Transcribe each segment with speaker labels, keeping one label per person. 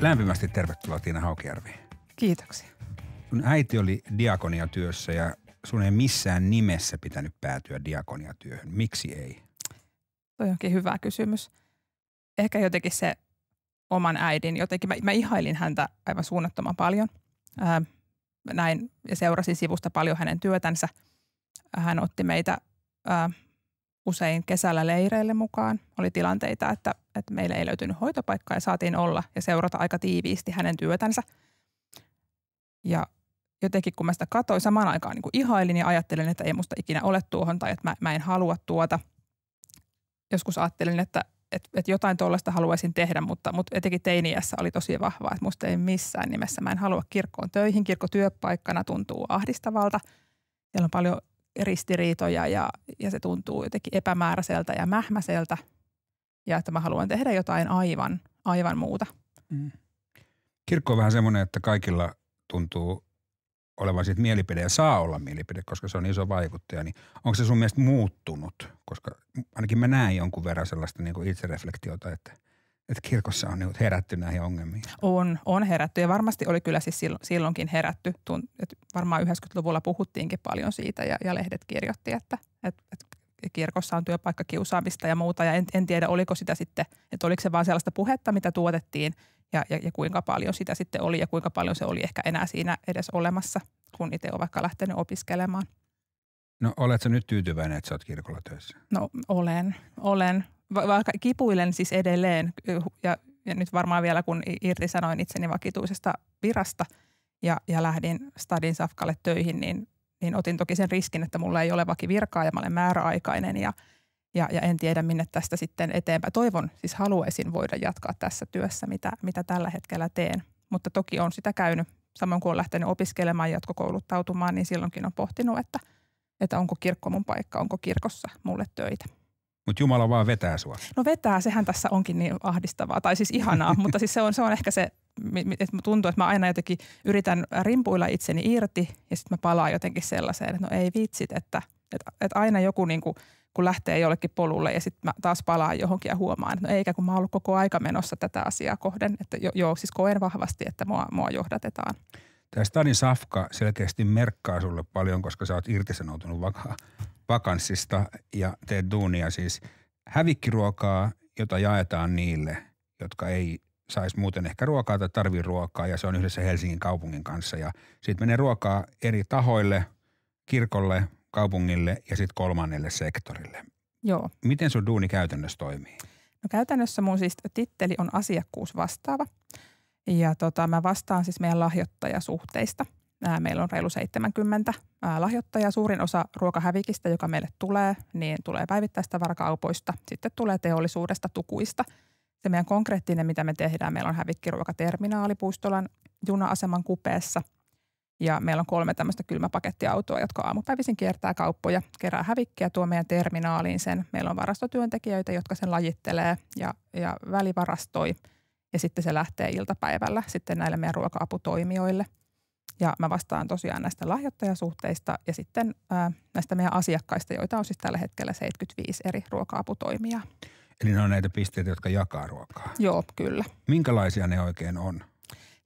Speaker 1: Lämpimästi tervetuloa Tiina Haukijärvi. Kiitoksia. Sun äiti oli diakoniatyössä ja sun ei missään nimessä pitänyt päätyä diakoniatyöhön. Miksi ei?
Speaker 2: Toi onkin hyvä kysymys. Ehkä jotenkin se oman äidin, jotenkin mä, mä ihailin häntä aivan suunnattoman paljon. Ää, näin ja seurasin sivusta paljon hänen työtänsä. Hän otti meitä ää, usein kesällä leireille mukaan. Oli tilanteita, että, että meille ei löytynyt hoitopaikkaa ja saatiin olla ja seurata aika tiiviisti hänen työtänsä. Ja jotenkin kun mä sitä katsoin, samaan aikaan niin kuin ihailin ja ajattelin, että ei musta ikinä ole tuohon tai että mä, mä en halua tuota. Joskus ajattelin, että, että, että jotain tuollaista haluaisin tehdä, mutta, mutta etenkin teiniässä oli tosi vahvaa, että musta ei missään nimessä. Mä en halua kirkkoon töihin, kirkko työpaikkana tuntuu ahdistavalta. Siellä on paljon ristiriitoja ja, ja se tuntuu jotenkin epämääräiseltä ja mähmäseltä ja että mä haluan tehdä jotain aivan, aivan muuta. Mm.
Speaker 1: Kirkko on vähän semmoinen, että kaikilla tuntuu olevan siitä mielipide ja saa olla mielipide, koska se on iso vaikuttaja, niin onko se sun mielestä muuttunut? Koska ainakin mä näen jonkun verran sellaista niin kuin itsereflektiota, että – että kirkossa on nyt herätty näihin ongelmiin?
Speaker 2: On, on herätty ja varmasti oli kyllä siis silloinkin herätty. Että varmaan 90-luvulla puhuttiinkin paljon siitä ja, ja lehdet kirjoitti, että, että, että kirkossa on kiusaamista ja muuta. Ja en, en tiedä, oliko sitä sitten, että oliko se vaan sellaista puhetta, mitä tuotettiin ja, ja, ja kuinka paljon sitä sitten oli ja kuinka paljon se oli ehkä enää siinä edes olemassa, kun itse on vaikka lähtenyt opiskelemaan.
Speaker 1: No oletko nyt tyytyväinen, että sä oot kirkolla töissä?
Speaker 2: No olen, olen vaikka kipuilen siis edelleen ja, ja nyt varmaan vielä kun irtisanoin itseni vakituisesta virasta ja, ja lähdin Stadin Safkalle töihin, niin, niin otin toki sen riskin, että mulla ei ole vakivirkaa ja mä olen määräaikainen ja, ja, ja en tiedä minne tästä sitten eteenpäin. Toivon, siis haluaisin voida jatkaa tässä työssä, mitä, mitä tällä hetkellä teen, mutta toki on sitä käynyt. Samoin kun olen lähtenyt opiskelemaan, jatkokouluttautumaan, niin silloinkin on pohtinut, että, että onko kirkko mun paikka, onko kirkossa mulle töitä.
Speaker 1: Mutta Jumala vaan vetää sua.
Speaker 2: No vetää, sehän tässä onkin niin ahdistavaa, tai siis ihanaa, mutta siis se on, se on ehkä se, että tuntuu, että mä aina jotenkin yritän rimpuilla itseni irti, ja sitten mä palaan jotenkin sellaiseen, että no ei vitsit, että, että, että aina joku niin kuin, kun lähtee jollekin polulle ja sitten mä taas palaan johonkin ja huomaan, että no eikä kun mä oon ollut koko aika menossa tätä asiaa kohden, että jo, joo, siis koen vahvasti, että mua, mua johdatetaan.
Speaker 1: Tämä Stani Safka selkeästi merkkaa sulle paljon, koska sä oot irtisanoutunut vaka- vakanssista ja teet duunia siis hävikkiruokaa, jota jaetaan niille, jotka ei saisi muuten ehkä ruokaa tai tarvii ruokaa ja se on yhdessä Helsingin kaupungin kanssa. Ja siitä menee ruokaa eri tahoille, kirkolle, kaupungille ja sitten kolmannelle sektorille. Joo. Miten sun duuni käytännössä toimii?
Speaker 2: No käytännössä mun siis titteli on asiakkuusvastaava Ja tota, mä vastaan siis meidän lahjoittajasuhteista – Meillä on reilu 70 lahjoittajaa. Suurin osa ruokahävikistä, joka meille tulee, niin tulee päivittäistä päivittäistavarakaupoista. Sitten tulee teollisuudesta, tukuista. Se meidän konkreettinen, mitä me tehdään, meillä on hävikkiruokaterminaali Puistolan juna-aseman kupeessa. Ja meillä on kolme tämmöistä kylmäpakettiautoa, jotka aamupäivisin kiertää kauppoja, kerää hävikkiä, tuo meidän terminaaliin sen. Meillä on varastotyöntekijöitä, jotka sen lajittelee ja, ja välivarastoi. Ja sitten se lähtee iltapäivällä sitten näille meidän ruoka-aputoimijoille – ja mä vastaan tosiaan näistä lahjoittajasuhteista ja sitten ää, näistä meidän asiakkaista, joita on siis tällä hetkellä 75 eri ruoka-aputoimijaa.
Speaker 1: Eli ne on näitä pisteitä, jotka jakaa ruokaa?
Speaker 2: Joo, kyllä.
Speaker 1: Minkälaisia ne oikein on?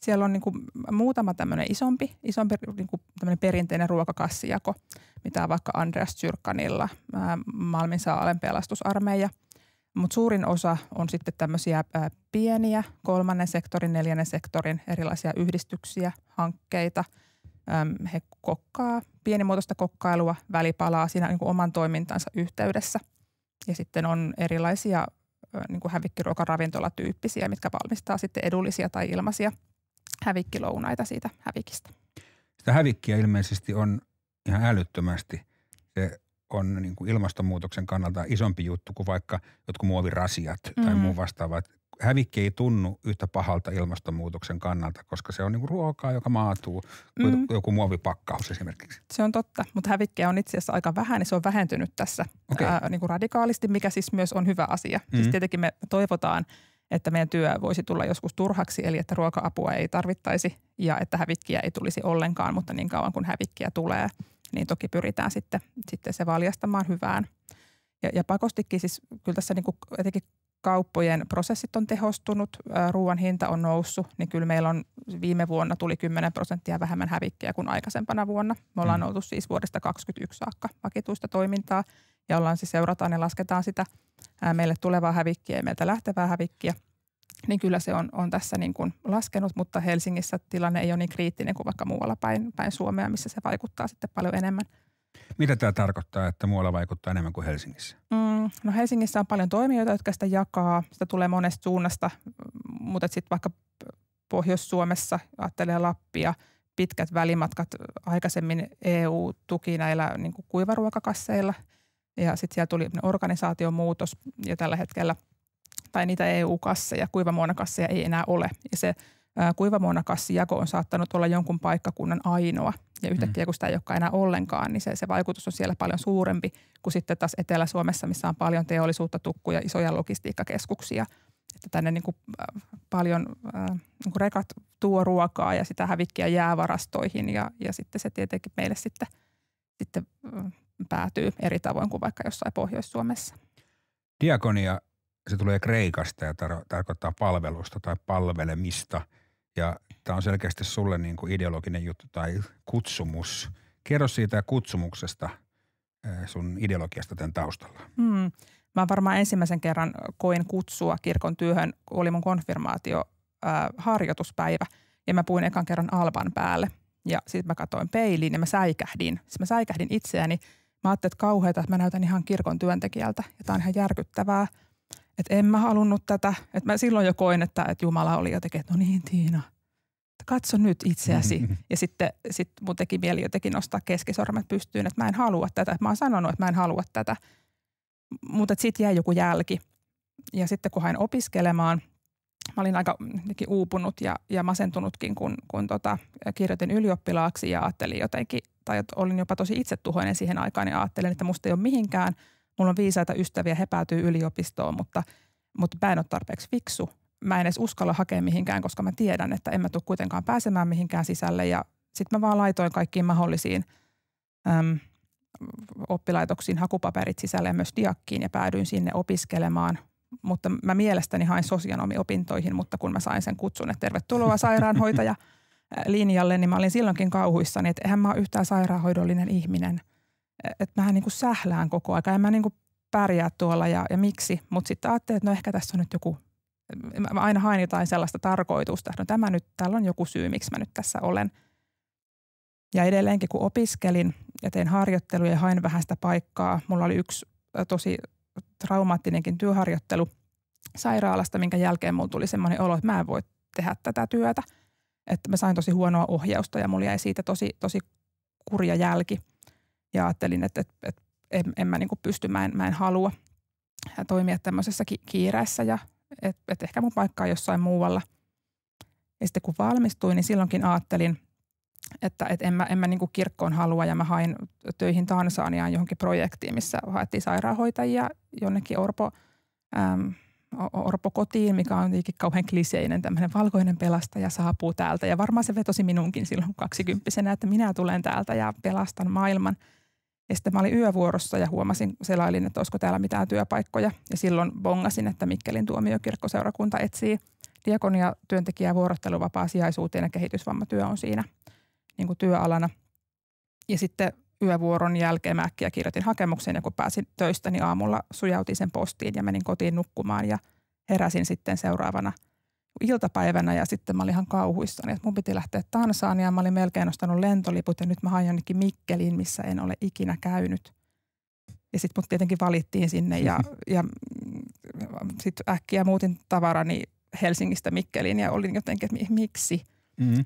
Speaker 2: Siellä on niin kuin muutama tämmöinen isompi, isompi niin kuin tämmöinen perinteinen ruokakassijako, mitä on vaikka Andreas Syrkkanilla, Malmin Saalen pelastusarmeija – mutta suurin osa on sitten tämmöisiä pieniä kolmannen sektorin, neljännen sektorin erilaisia yhdistyksiä, hankkeita. He kokkaa pienimuotoista kokkailua, välipalaa siinä niin kuin oman toimintansa yhteydessä. Ja sitten on erilaisia niin kuin hävikkiruokaravintolatyyppisiä, mitkä valmistaa sitten edullisia tai ilmaisia hävikkilounaita siitä hävikistä.
Speaker 1: Sitä hävikkiä ilmeisesti on ihan älyttömästi. Se on niin kuin ilmastonmuutoksen kannalta isompi juttu kuin vaikka jotkut muovirasiat mm. tai muu vastaavat. Hävikki ei tunnu yhtä pahalta ilmastonmuutoksen kannalta, koska se on niin kuin ruokaa, joka maatuu, kuin mm. joku muovipakkaus esimerkiksi.
Speaker 2: Se on totta, mutta hävikkiä on itse asiassa aika vähän, niin se on vähentynyt tässä okay. ää, niin kuin radikaalisti, mikä siis myös on hyvä asia. Siis mm. Siis tietenkin me toivotaan, että meidän työ voisi tulla joskus turhaksi, eli että ruoka-apua ei tarvittaisi ja että hävikkiä ei tulisi ollenkaan, mutta niin kauan kuin hävikkiä tulee – niin toki pyritään sitten, sitten se valjastamaan hyvään. Ja, ja pakostikin siis kyllä tässä niin kuin etenkin kauppojen prosessit on tehostunut, ruoan hinta on noussut, niin kyllä meillä on viime vuonna tuli 10 prosenttia vähemmän hävikkiä kuin aikaisempana vuonna. Me ollaan mm. oltu siis vuodesta 2021 saakka vakituista toimintaa ja ollaan siis seurataan ja lasketaan sitä meille tulevaa hävikkiä ja meiltä lähtevää hävikkiä – niin kyllä se on, on tässä niin kuin laskenut, mutta Helsingissä tilanne ei ole niin kriittinen kuin vaikka muualla päin, päin Suomea, missä se vaikuttaa sitten paljon enemmän.
Speaker 1: Mitä tämä tarkoittaa, että muualla vaikuttaa enemmän kuin Helsingissä?
Speaker 2: Mm, no Helsingissä on paljon toimijoita, jotka sitä jakaa. Sitä tulee monesta suunnasta, mutta sitten vaikka Pohjois-Suomessa, ajattelee Lappia, pitkät välimatkat aikaisemmin EU-tuki näillä niin kuin kuivaruokakasseilla. Ja sitten siellä tuli organisaatiomuutos muutos ja tällä hetkellä – tai niitä EU-kasseja, kuivamuonakasseja ei enää ole. Ja se kuivamuonakassijako on saattanut olla jonkun paikkakunnan ainoa. Ja mm. yhtäkkiä, kun sitä ei olekaan enää ollenkaan, niin se, se vaikutus on siellä paljon suurempi kuin sitten taas Etelä-Suomessa, missä on paljon teollisuutta, tukkuja, isoja logistiikkakeskuksia. Että tänne niin kuin paljon niin kuin rekat tuo ruokaa ja sitä hävikkiä jäävarastoihin ja, ja sitten se tietenkin meille sitten, sitten päätyy eri tavoin kuin vaikka jossain Pohjois-Suomessa.
Speaker 1: Diakonia se tulee kreikasta ja tar- tarkoittaa palvelusta tai palvelemista. Ja tämä on selkeästi sulle niin kuin ideologinen juttu tai kutsumus. Kerro siitä kutsumuksesta sun ideologiasta tämän taustalla.
Speaker 2: Hmm. Mä varmaan ensimmäisen kerran koin kutsua kirkon työhön, kun oli mun konfirmaatio äh, harjoituspäivä. Ja mä puin ekan kerran alban päälle. Ja sitten mä katsoin peiliin ja mä säikähdin. Sitten mä säikähdin itseäni. Mä ajattelin, että kauheata, että mä näytän ihan kirkon työntekijältä. Ja tämä on ihan järkyttävää että en mä halunnut tätä. Että mä silloin jo koin, että, että Jumala oli jotenkin, että no niin Tiina, katso nyt itseäsi. Ja sitten sit mun teki mieli jotenkin nostaa keskisormet pystyyn, että mä en halua tätä. Mä oon sanonut, että mä en halua tätä. Mutta sitten jäi joku jälki. Ja sitten kun hain opiskelemaan, mä olin aika uupunut ja, ja masentunutkin, kun, kun tota, kirjoitin ylioppilaaksi ja ajattelin jotenkin, tai olin jopa tosi itsetuhoinen siihen aikaan ja niin ajattelin, että musta ei ole mihinkään – Mulla on viisaita ystäviä, he päätyy yliopistoon, mutta, mutta mä en ole tarpeeksi fiksu. Mä en edes uskalla hakea mihinkään, koska mä tiedän, että en mä tule kuitenkaan pääsemään mihinkään sisälle. Ja sitten mä vaan laitoin kaikkiin mahdollisiin äm, oppilaitoksiin hakupaperit sisälle ja myös diakkiin ja päädyin sinne opiskelemaan – mutta mä mielestäni hain sosionomiopintoihin, mutta kun mä sain sen kutsun, että tervetuloa sairaanhoitaja äh, linjalle, niin mä olin silloinkin kauhuissani, että eihän mä ole yhtään sairaanhoidollinen ihminen – E-, että mä niin kuin sählään koko aika. En mä niin kuin pärjää tuolla ja, ja miksi. Mutta sitten ajattelin, että no ehkä tässä on nyt joku, mä aina haen jotain sellaista tarkoitusta, että no tämä nyt, täällä on joku syy, miksi mä nyt tässä olen. Ja edelleenkin kun opiskelin ja tein harjoitteluja ja hain vähän sitä paikkaa, mulla oli yksi tosi traumaattinenkin työharjoittelu sairaalasta, minkä jälkeen mulla tuli semmoinen olo, että mä en voi tehdä tätä työtä. Että mä sain tosi huonoa ohjausta ja mulla jäi siitä tosi, tosi kurja jälki – ja ajattelin, että, että, että en, en mä niin kuin pysty, mä en, mä en halua toimia tämmöisessä ki- kiireessä ja että et ehkä mun paikka on jossain muualla. Ja sitten kun valmistuin, niin silloinkin ajattelin, että et en mä, en mä niin kuin kirkkoon halua ja mä hain töihin Tansaniaan johonkin projektiin, missä haettiin sairaanhoitajia jonnekin Orpo, äm, Orpo kotiin, mikä on jotenkin kauhean kliseinen tämmöinen valkoinen pelastaja saapuu täältä. Ja varmaan se vetosi minunkin silloin kaksikymppisenä, että minä tulen täältä ja pelastan maailman – ja sitten mä olin yövuorossa ja huomasin, selailin, että olisiko täällä mitään työpaikkoja. Ja silloin bongasin, että Mikkelin tuomiokirkkoseurakunta etsii diakonia työntekijää vuorotteluvapaa sijaisuuteen ja kehitysvammatyö on siinä niin kuin työalana. Ja sitten yövuoron jälkeen mä äkkiä kirjoitin hakemuksen ja kun pääsin töistä, niin aamulla sujautin sen postiin ja menin kotiin nukkumaan ja heräsin sitten seuraavana – iltapäivänä ja sitten mä olin ihan kauhuissani, että mun piti lähteä ja Mä olin melkein ostanut lentoliput ja nyt mä haen jonnekin Mikkeliin, missä en ole ikinä käynyt. Ja sitten mut tietenkin valittiin sinne ja, ja sitten äkkiä muutin tavarani Helsingistä Mikkeliin ja olin jotenkin, että miksi?
Speaker 1: Mm-hmm.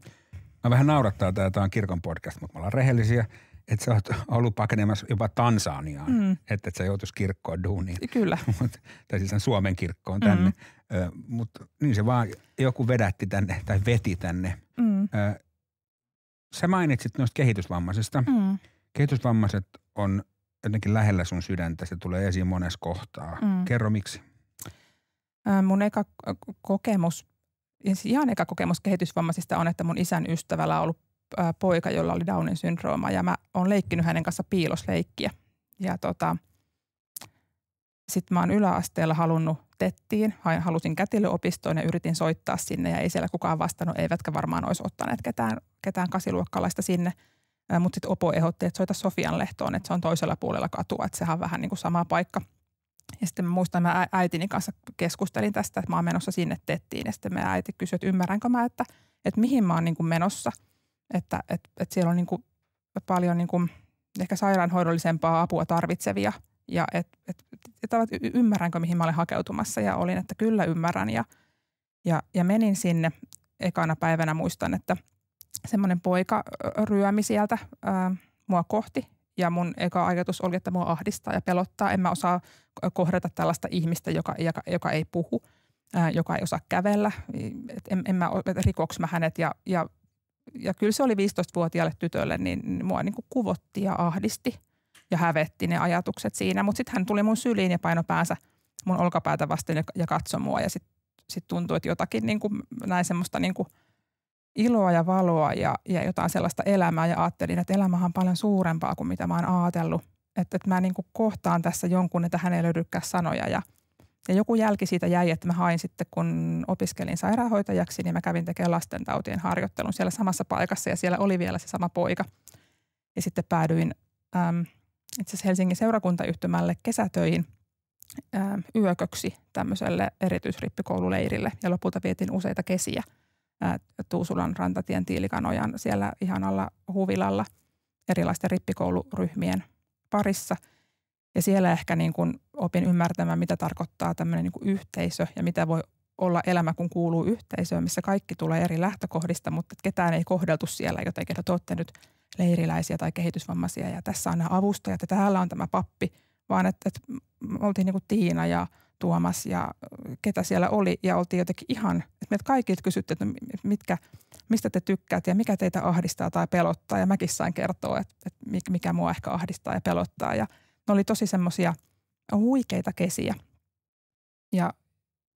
Speaker 1: Mä vähän naurattaa tämä, tämä on kirkon podcast, mutta me ollaan rehellisiä että sä oot ollut pakenemassa jopa Tansaniaan, mm. että et sä joutuisi kirkkoon duuniin. Kyllä. tai siis Suomen kirkkoon tänne. Mm. mut, niin se vaan joku vedätti tänne tai veti tänne. Mm. Ö, sä mainitsit noista kehitysvammaisista. Mm. Kehitysvammaiset on jotenkin lähellä sun sydäntä, se tulee esiin monessa kohtaa. Mm. Kerro miksi.
Speaker 2: Mun eka kokemus, siis ihan eka kokemus kehitysvammaisista on, että mun isän ystävällä on ollut poika, jolla oli Downin syndrooma ja mä oon leikkinyt hänen kanssa piilosleikkiä. Ja tota, sitten mä oon yläasteella halunnut tettiin, halusin kätilöopistoon ja yritin soittaa sinne ja ei siellä kukaan vastannut, eivätkä varmaan olisi ottaneet ketään, ketään kasiluokkalaista sinne. Mutta sitten Opo ehdotti, että soita Sofian lehtoon, että se on toisella puolella katua, että sehän on vähän niin kuin sama paikka. Ja sitten mä muistan, mä äitini kanssa keskustelin tästä, että mä oon menossa sinne tettiin ja sitten mä äiti kysyi, että ymmärränkö mä, että, että mihin mä oon niin kuin menossa – että, että, että siellä on niin kuin paljon niin kuin ehkä sairaanhoidollisempaa apua tarvitsevia ja että et, et, et, ymmärränkö, mihin mä olen hakeutumassa ja olin, että kyllä ymmärrän ja, ja, ja menin sinne ekana päivänä muistan, että semmoinen poika ryömi sieltä ää, mua kohti ja mun eka ajatus oli, että mua ahdistaa ja pelottaa. En mä osaa kohdata tällaista ihmistä, joka, joka, joka ei puhu, ää, joka ei osaa kävellä. Et en, en mä, rikoks mä hänet ja, ja ja kyllä se oli 15-vuotiaalle tytölle, niin mua niin kuin kuvotti ja ahdisti ja hävetti ne ajatukset siinä. Mutta sitten hän tuli mun syliin ja paino päänsä mun olkapäätä vasten ja, ja katsoi mua ja sitten sit tuntui, että jotakin niin kuin, näin semmoista niin kuin iloa ja valoa ja, ja jotain sellaista elämää ja ajattelin, että elämähän on paljon suurempaa kuin mitä mä oon ajatellut. Että, et mä niin kuin kohtaan tässä jonkun, että hän ei löydykään sanoja ja – ja joku jälki siitä jäi, että mä hain sitten, kun opiskelin sairaanhoitajaksi, niin mä kävin tekemään lastentautien harjoittelun siellä samassa paikassa ja siellä oli vielä se sama poika. Ja sitten päädyin äm, itse asiassa Helsingin seurakuntayhtymälle kesätöihin äm, yököksi tämmöiselle erityisrippikoululeirille ja lopulta vietin useita kesiä ää, Tuusulan rantatien tiilikanojan siellä ihanalla huvilalla erilaisten rippikouluryhmien parissa – ja siellä ehkä niin kuin opin ymmärtämään, mitä tarkoittaa tämmöinen niin kuin yhteisö ja mitä voi olla elämä, kun kuuluu yhteisöön, missä kaikki tulee eri lähtökohdista, mutta ketään ei kohdeltu siellä jotenkin, että olette nyt leiriläisiä tai kehitysvammaisia ja tässä on nämä avustajat ja täällä on tämä pappi, vaan että, että oltiin niin kuin Tiina ja Tuomas ja ketä siellä oli ja oltiin jotenkin ihan, että meiltä kaikilta kysyttiin, että mitkä, mistä te tykkäät ja mikä teitä ahdistaa tai pelottaa ja mäkin sain kertoa, että, että mikä mua ehkä ahdistaa ja pelottaa ja – ne oli tosi semmoisia huikeita kesiä. Ja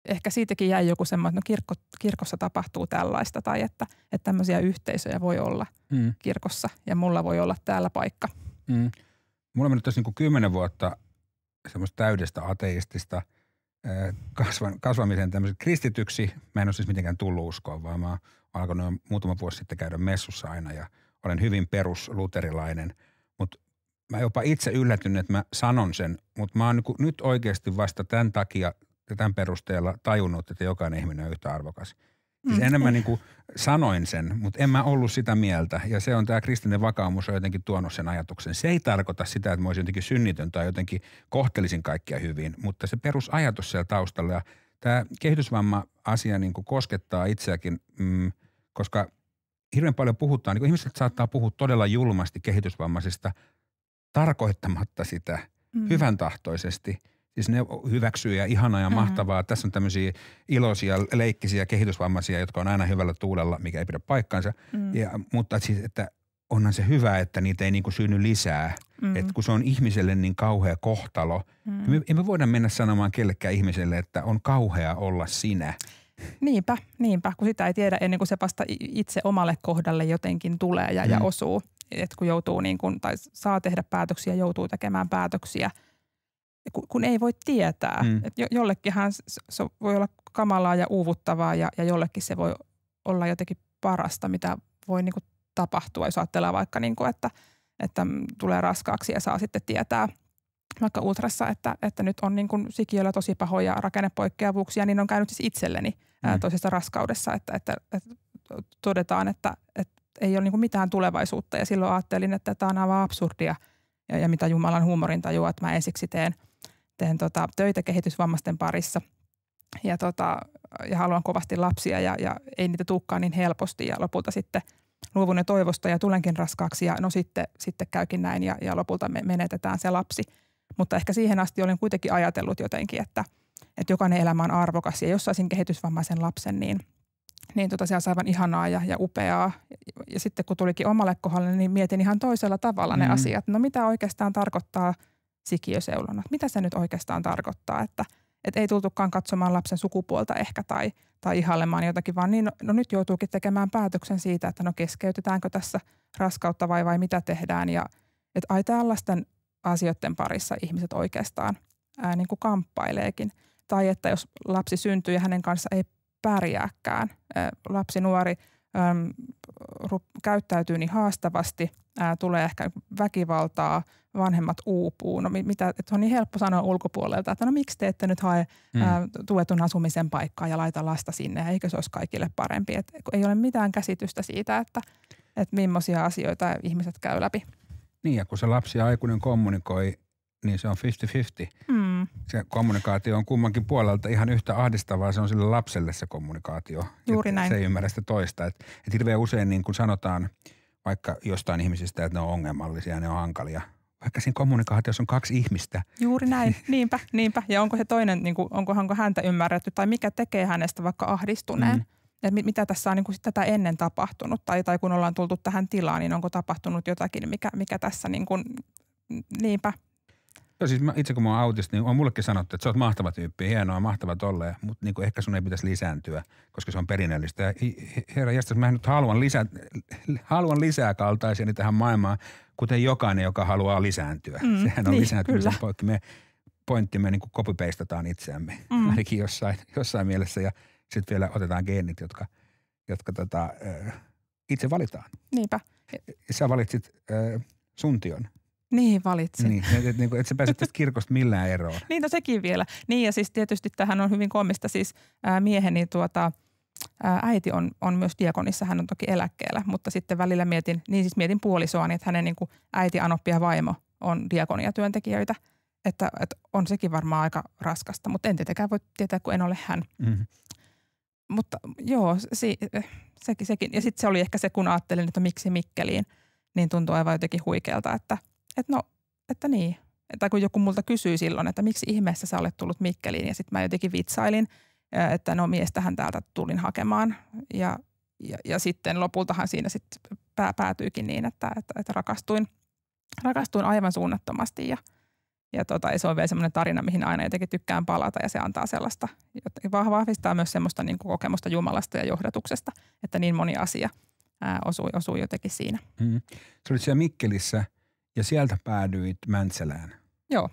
Speaker 2: ehkä siitäkin jäi joku semmoinen, että no kirkko, kirkossa tapahtuu tällaista tai että, että tämmöisiä yhteisöjä voi olla mm. kirkossa ja mulla voi olla täällä paikka.
Speaker 1: Mm. Mulla on mennyt tässä niin kymmenen vuotta semmoista täydestä ateistista kasvan, kasvamisen tämmöisen kristityksi. Mä en ole siis mitenkään tullut uskoon, vaan mä oon alkanut muutama vuosi sitten käydä messussa aina ja olen hyvin perusluterilainen – mä jopa itse yllätyn, että mä sanon sen, mutta mä oon niin nyt oikeasti vasta tämän takia ja tämän perusteella tajunnut, että jokainen ihminen on yhtä arvokas. Siis mm. enemmän niin kuin sanoin sen, mutta en mä ollut sitä mieltä. Ja se on tämä kristillinen vakaumus on jotenkin tuonut sen ajatuksen. Se ei tarkoita sitä, että mä olisin jotenkin synnitön tai jotenkin kohtelisin kaikkia hyvin, mutta se perusajatus siellä taustalla. Ja tämä kehitysvamma-asia niin kuin koskettaa itseäkin, mm, koska hirveän paljon puhutaan, niin ihmiset saattaa puhua todella julmasti kehitysvammaisista – tarkoittamatta sitä mm. hyvän tahtoisesti. Siis ne hyväksyy ja ihanaa ja mm-hmm. mahtavaa. Tässä on tämmöisiä iloisia, leikkisiä, kehitysvammaisia, jotka on aina hyvällä tuulella, mikä ei pidä paikkaansa. Mm. Ja, mutta siis, että onhan se hyvä, että niitä ei niinku synny lisää. Mm. Et kun se on ihmiselle niin kauhea kohtalo, mm. niin me, emme voida mennä sanomaan kellekään ihmiselle, että on kauhea olla sinä.
Speaker 2: Niinpä, niinpä, kun sitä ei tiedä ennen kuin se vasta itse omalle kohdalle jotenkin tulee ja, mm. ja osuu että kun joutuu niin kuin, tai saa tehdä päätöksiä, joutuu tekemään päätöksiä, niin kun, kun ei voi tietää. Mm. Et jo, jollekinhan se voi olla kamalaa ja uuvuttavaa ja, ja jollekin se voi olla jotenkin parasta, mitä voi niin kuin tapahtua, jos ajatellaan vaikka, niin kuin, että, että tulee raskaaksi ja saa sitten tietää vaikka ultrassa, että, että nyt on niin kuin sikiöllä tosi pahoja rakennepoikkeavuuksia, niin on käynyt siis itselleni mm. toisessa raskaudessa, että, että, että todetaan, että, että ei ole niin mitään tulevaisuutta. Ja silloin ajattelin, että tämä on aivan absurdia ja, ja mitä Jumalan huumorin tajua, että mä ensiksi teen, teen tota, töitä kehitysvammaisten parissa ja, tota, ja haluan kovasti lapsia ja, ja ei niitä tulekaan niin helposti. Ja lopulta sitten luovun ja toivosta ja tulenkin raskaaksi ja no sitten, sitten käykin näin ja, ja lopulta me menetetään se lapsi. Mutta ehkä siihen asti olen kuitenkin ajatellut jotenkin, että, että jokainen elämä on arvokas ja jos saisin kehitysvammaisen lapsen, niin – niin tota, se aivan ihanaa ja, ja upeaa. Ja sitten kun tulikin omalle kohdalle, niin mietin ihan toisella tavalla mm. ne asiat. No mitä oikeastaan tarkoittaa sikiöseulona? Mitä se nyt oikeastaan tarkoittaa, että et ei tultukaan katsomaan lapsen sukupuolta ehkä tai, tai ihailemaan jotakin, vaan niin, no, no nyt joutuukin tekemään päätöksen siitä, että no keskeytetäänkö tässä raskautta vai, vai mitä tehdään. Ja että ai tällaisten asioiden parissa ihmiset oikeastaan ää, niin kuin kamppaileekin. Tai että jos lapsi syntyy ja hänen kanssa ei pärjääkään. Lapsi, nuori käyttäytyy niin haastavasti, tulee ehkä väkivaltaa, vanhemmat uupuu. No mitä, että on niin helppo sanoa ulkopuolelta, että no miksi te ette nyt hae mm. tuetun asumisen paikkaa ja laita lasta sinne, eikö se olisi kaikille parempi. Et ei ole mitään käsitystä siitä, että, että millaisia asioita ihmiset käy läpi.
Speaker 1: Niin ja kun se lapsi ja aikuinen kommunikoi, niin se on 50-50. Mm Mm. Se kommunikaatio on kummankin puolelta ihan yhtä ahdistavaa. Se on sille lapselle se kommunikaatio. Juuri näin. Se ei ymmärrä sitä toista. Et, et hirveän usein niin kun sanotaan vaikka jostain ihmisistä, että ne on ongelmallisia, ne on hankalia – vaikka siinä kommunikaatiossa on kaksi ihmistä.
Speaker 2: Juuri näin, niinpä, niinpä. Ja onko se toinen, niin kuin, onko, onko häntä ymmärretty tai mikä tekee hänestä vaikka ahdistuneen? Mm. Ja mitä tässä on niin kuin tätä ennen tapahtunut tai, tai kun ollaan tultu tähän tilaan, niin onko tapahtunut jotakin, mikä, mikä tässä niin kuin, niinpä
Speaker 1: Joo, siis mä, itse kun mä oon autista, niin on mullekin sanottu, että sä oot mahtava tyyppi, hienoa, mahtava tolleen, mutta niin ehkä sun ei pitäisi lisääntyä, koska se on perinnöllistä. Ja herra jästäs, mä nyt haluan lisää, haluan lisää kaltaisia tähän maailmaan, kuten jokainen, joka haluaa lisääntyä. Mm, Sehän on niin, lisääntymisen kyllä. poikki. Me, pointti, me niin kopipeistataan itseämme, mm. ainakin jossain, jossain mielessä. Ja sitten vielä otetaan geenit, jotka, jotka tota, itse valitaan. Niinpä. Sä valitsit äh, suntion.
Speaker 2: Niin, valitsin. Niin, että
Speaker 1: et, et, niinku, et sä pääset tästä kirkosta millään eroon.
Speaker 2: niin, no sekin vielä. Niin, ja siis tietysti tähän on hyvin komista. Siis ää, mieheni niin tuota, ää, äiti on, on myös diakonissa, hän on toki eläkkeellä, mutta sitten välillä mietin, niin siis mietin puolisoani, niin että hänen niin kuin äiti, anoppi ja vaimo on diakonia työntekijöitä. Että, että on sekin varmaan aika raskasta, mutta en tietenkään voi tietää, kun en ole hän. Mm-hmm. Mutta joo, si, sekin, sekin. Ja sitten se oli ehkä se, kun ajattelin, että miksi Mikkeliin, niin tuntuu aivan jotenkin huikealta, että – että no, että niin. Tai kun joku multa kysyi silloin, että miksi ihmeessä sä olet tullut Mikkeliin ja sitten mä jotenkin vitsailin, että no miestähän täältä tulin hakemaan ja, ja, ja sitten lopultahan siinä sitten pää, päätyykin niin, että, että, että rakastuin, rakastuin aivan suunnattomasti ja, ja tota, se on vielä semmoinen tarina, mihin aina jotenkin tykkään palata ja se antaa sellaista, vahvistaa myös semmoista niin kuin kokemusta Jumalasta ja johdatuksesta, että niin moni asia ää, osui, osui jotenkin siinä.
Speaker 1: Mm. Se oli siellä Mikkelissä – ja sieltä päädyit Mäntsälään.
Speaker 2: Joo,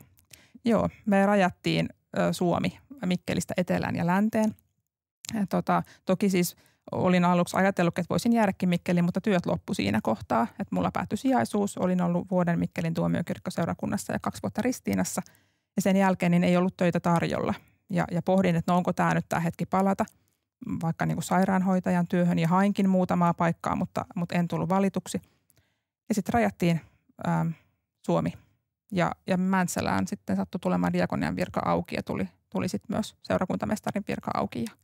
Speaker 2: Joo, me rajattiin Suomi Mikkelistä etelään ja länteen. tota, toki siis olin aluksi ajatellut, että voisin jäädäkin Mikkeliin, mutta työt loppu siinä kohtaa. Että mulla päättyi sijaisuus. Olin ollut vuoden Mikkelin tuomiokirkkoseurakunnassa ja kaksi vuotta Ristiinassa. Ja sen jälkeen niin ei ollut töitä tarjolla. Ja, ja pohdin, että no onko tämä nyt tämä hetki palata vaikka niin kuin sairaanhoitajan työhön. Ja hainkin muutamaa paikkaa, mutta, mutta en tullut valituksi. Ja sitten rajattiin ää, ähm, Suomi. Ja, ja Mäntsälään sitten sattui tulemaan diakonian virka auki ja tuli, tuli sitten myös seurakuntamestarin virka auki ja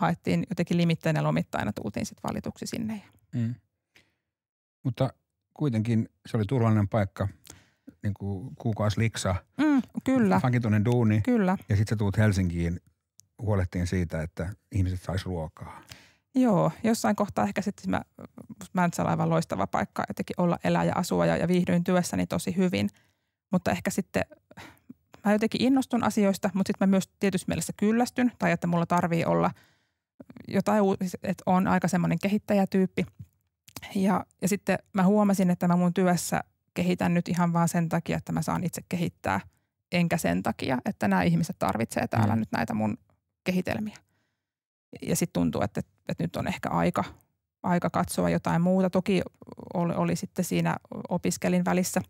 Speaker 2: haettiin jotenkin limittäin ja lomittain tultiin sitten valituksi sinne.
Speaker 1: Mm. Mutta kuitenkin se oli turvallinen paikka, niin kuin kuukausi liksa.
Speaker 2: Mm, kyllä.
Speaker 1: Vakituinen duuni. Kyllä. Ja sitten sä tuut Helsinkiin huolehtiin siitä, että ihmiset saisi ruokaa.
Speaker 2: Joo, jossain kohtaa ehkä sitten mä, Mäntsälä aivan loistava paikka jotenkin olla, elää ja asua ja, ja viihdyin työssäni tosi hyvin. Mutta ehkä sitten mä jotenkin innostun asioista, mutta sitten mä myös tietysti mielessä kyllästyn tai että mulla tarvii olla jotain, siis että on aika semmoinen kehittäjätyyppi. Ja, ja sitten mä huomasin, että mä mun työssä kehitän nyt ihan vaan sen takia, että mä saan itse kehittää, enkä sen takia, että nämä ihmiset tarvitsee täällä mm. nyt näitä mun kehitelmiä. Ja sitten tuntuu, että että nyt on ehkä aika, aika katsoa jotain muuta. Toki oli, oli sitten siinä opiskelin välissä,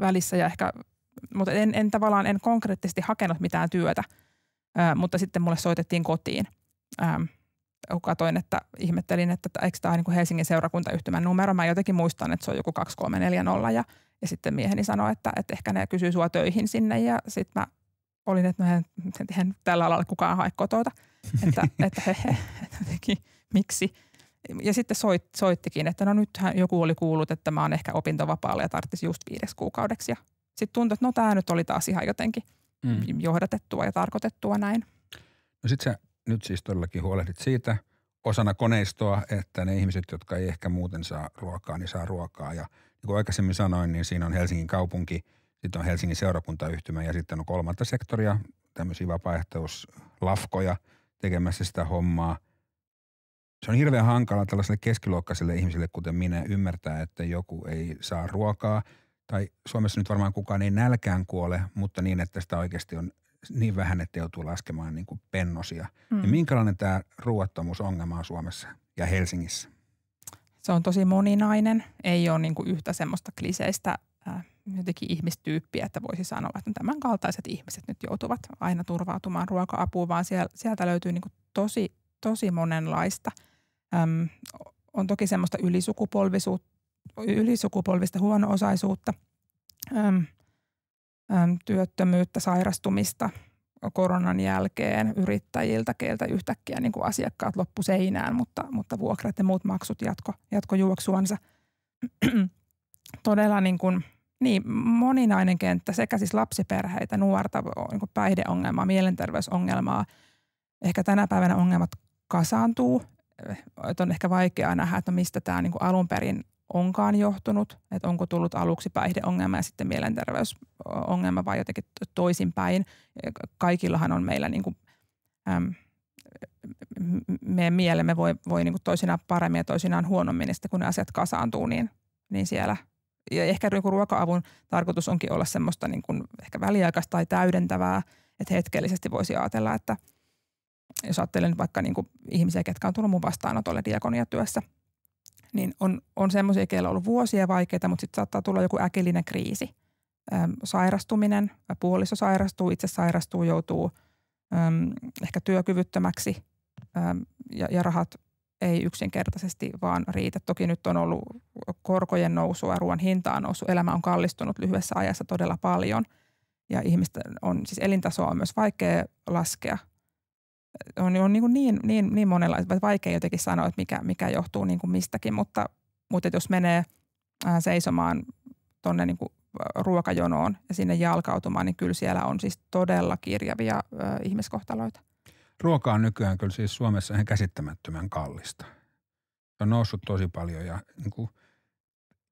Speaker 2: välissä ja ehkä, mutta en, en tavallaan en konkreettisesti hakenut mitään työtä, ää, mutta sitten mulle soitettiin kotiin. Ää, katoin, että ihmettelin, että eikö tämä ole niin Helsingin seurakuntayhtymän numero. Mä jotenkin muistan, että se on joku 2340 ja, ja sitten mieheni sanoi, että, että ehkä ne kysyy sua töihin sinne ja sitten mä olin, että no en, en tällä alalla kukaan hae kotouta että, että he, he, teki miksi. Ja sitten soit, soittikin, että no nythän joku oli kuullut, että mä oon ehkä opintovapaalla ja tarvitsisi just viides kuukaudeksi. sitten tuntui, että no tämä nyt oli taas ihan jotenkin mm. johdatettua ja tarkoitettua näin.
Speaker 1: No sitten sä nyt siis todellakin huolehdit siitä osana koneistoa, että ne ihmiset, jotka ei ehkä muuten saa ruokaa, niin saa ruokaa. Ja niin kuin aikaisemmin sanoin, niin siinä on Helsingin kaupunki, sitten on Helsingin seurakuntayhtymä ja sitten on kolmatta sektoria, tämmöisiä vapaaehtoislafkoja – tekemässä sitä hommaa. Se on hirveän hankala tällaiselle keskiluokkaiselle ihmiselle, kuten minä, ymmärtää, että joku ei saa ruokaa. Tai Suomessa nyt varmaan kukaan ei nälkään kuole, mutta niin, että sitä oikeasti on niin vähän, että joutuu laskemaan niin kuin pennosia. Mm. Ja minkälainen tämä ruoattomuusongelma on Suomessa ja Helsingissä?
Speaker 2: Se on tosi moninainen. Ei ole niin kuin yhtä semmoista kliseistä äh, jotenkin ihmistyyppiä, että voisi sanoa, että tämän kaltaiset ihmiset nyt joutuvat aina turvautumaan ruoka-apuun, vaan sieltä löytyy niin tosi, tosi monenlaista. Öm, on toki semmoista ylisukupolvista huono-osaisuutta, öm, öm, työttömyyttä, sairastumista koronan jälkeen yrittäjiltä, keiltä yhtäkkiä niin kuin asiakkaat loppu seinään, mutta, mutta vuokrat ja muut maksut jatko, jatko juoksuansa. Todella niin kuin – niin, moninainen kenttä sekä siis lapsiperheitä, nuorta, niin päihdeongelmaa, mielenterveysongelmaa. Ehkä tänä päivänä ongelmat kasaantuu, että on ehkä vaikeaa nähdä, että no mistä tämä niin alun perin onkaan johtunut, että onko tullut aluksi päihdeongelma ja sitten mielenterveysongelma vai jotenkin toisinpäin. Kaikillahan on meillä niin kuin, äm, meidän mielemme voi, voi niin kuin toisinaan paremmin ja toisinaan huonommin, ja niin sitten kun ne asiat kasaantuu, niin, niin siellä – ja ehkä niin ruoka-avun tarkoitus onkin olla semmoista niin kuin ehkä väliaikaista tai täydentävää, että hetkellisesti voisi ajatella, että jos ajattelen vaikka niin kuin ihmisiä, ketkä on tullut mun vastaanotolle diakoniatyössä, niin on, on semmoisia, keillä on ollut vuosia vaikeita, mutta sitten saattaa tulla joku äkillinen kriisi. Ähm, sairastuminen, puoliso sairastuu, itse sairastuu, joutuu ähm, ehkä työkyvyttömäksi ähm, ja, ja rahat ei yksinkertaisesti vaan riitä. Toki nyt on ollut korkojen nousua, ruoan hinta on noussut, elämä on kallistunut lyhyessä ajassa todella paljon ja ihmisten on, siis elintaso on myös vaikea laskea. On, on niin, niin, niin, niin monenlaista, vaikea jotenkin sanoa, että mikä, mikä johtuu niin kuin mistäkin, mutta, mutta jos menee äh, seisomaan tuonne niin äh, ruokajonoon ja sinne jalkautumaan, niin kyllä siellä on siis todella kirjavia äh, ihmiskohtaloita
Speaker 1: ruoka on nykyään kyllä siis Suomessa ihan käsittämättömän kallista. Se on noussut tosi paljon ja niin kuin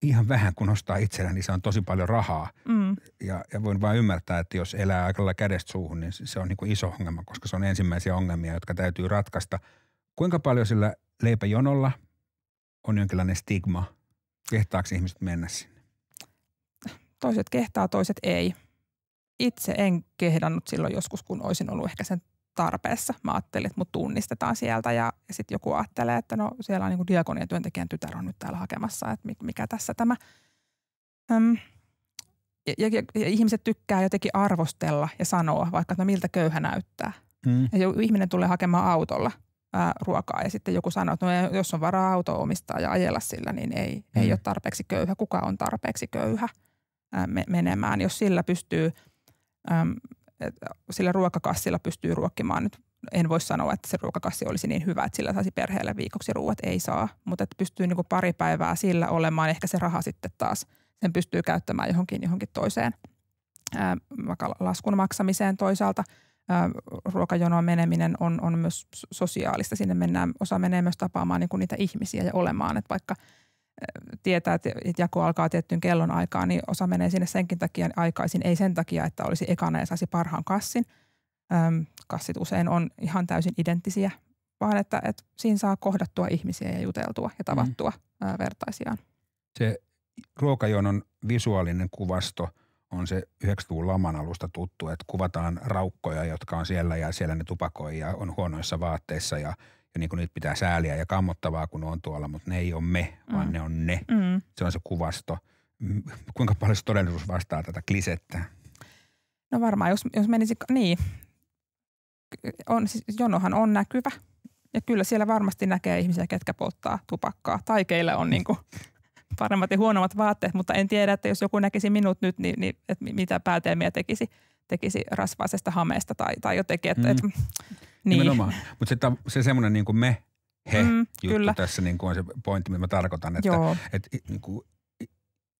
Speaker 1: ihan vähän kun ostaa itsellä, niin se on tosi paljon rahaa. Mm. Ja, ja voin vain ymmärtää, että jos elää aikalla kädestä suuhun, niin se on niin kuin iso ongelma, koska se on ensimmäisiä ongelmia, jotka täytyy ratkaista. Kuinka paljon sillä leipäjonolla on jonkinlainen stigma? Kehtaako ihmiset mennä sinne?
Speaker 2: Toiset kehtaa, toiset ei. Itse en kehdannut silloin joskus, kun olisin ollut ehkä sen tarpeessa. Mä ajattelin, että mut tunnistetaan sieltä ja, ja sitten joku ajattelee, että no siellä on niin diakonien työntekijän tytär on nyt täällä hakemassa, että mikä tässä tämä. Öm, ja, ja, ja ihmiset tykkää jotenkin arvostella ja sanoa vaikka, että no miltä köyhä näyttää. Mm. Ja ihminen tulee hakemaan autolla ää, ruokaa ja sitten joku sanoo, että no, jos on varaa auto omistaa ja ajella sillä, niin ei, mm. ei ole tarpeeksi köyhä. Kuka on tarpeeksi köyhä ää, menemään, jos sillä pystyy – äm, Äh, sillä ruokakassilla pystyy ruokkimaan nyt en voi sanoa, että se ruokakassi olisi niin hyvä, että sillä saisi perheelle viikoksi ruuat, ei saa. Mutta että pystyy niin kuin pari päivää sillä olemaan, ehkä se raha sitten taas, sen pystyy käyttämään johonkin, johonkin toiseen, ää, vaikka laskun maksamiseen toisaalta. Ää, ruokajonoon meneminen on, on myös sosiaalista, sinne mennään, osa menee myös tapaamaan niin kuin niitä ihmisiä ja olemaan, että vaikka – tietää, että jako alkaa tiettyyn kellon aikaan, niin osa menee sinne senkin takia aikaisin. Ei sen takia, että olisi ekana ja saisi parhaan kassin. Öm, kassit usein on ihan täysin identtisiä, vaan että, että siinä saa kohdattua ihmisiä ja juteltua ja mm. tavattua mm. vertaisiaan.
Speaker 1: Se ruokajonon visuaalinen kuvasto on se 90-luvun laman alusta tuttu, että kuvataan raukkoja, jotka on siellä ja siellä ne tupakoi ja on huonoissa vaatteissa ja – niin kuin nyt pitää sääliä ja kammottavaa, kun on tuolla, mutta ne ei ole me, vaan mm. ne on ne. Mm. Se on se kuvasto. Kuinka paljon se todellisuus vastaa tätä klisettä?
Speaker 2: No varmaan, jos, jos menisi, niin. On, siis jonohan on näkyvä. Ja kyllä siellä varmasti näkee ihmisiä, ketkä polttaa tupakkaa. Tai keillä on niin kuin paremmat ja huonommat vaatteet, mutta en tiedä, että jos joku näkisi minut nyt, niin, niin että mitä päätelmiä tekisi tekisi rasvaisesta hameesta tai, tai jotenkin. Että, mm. et,
Speaker 1: niin. Mutta se, se semmoinen niin kuin me, he mm, juttu kyllä. tässä niin kuin on se pointti, mitä mä tarkoitan. Että, että niin kuin,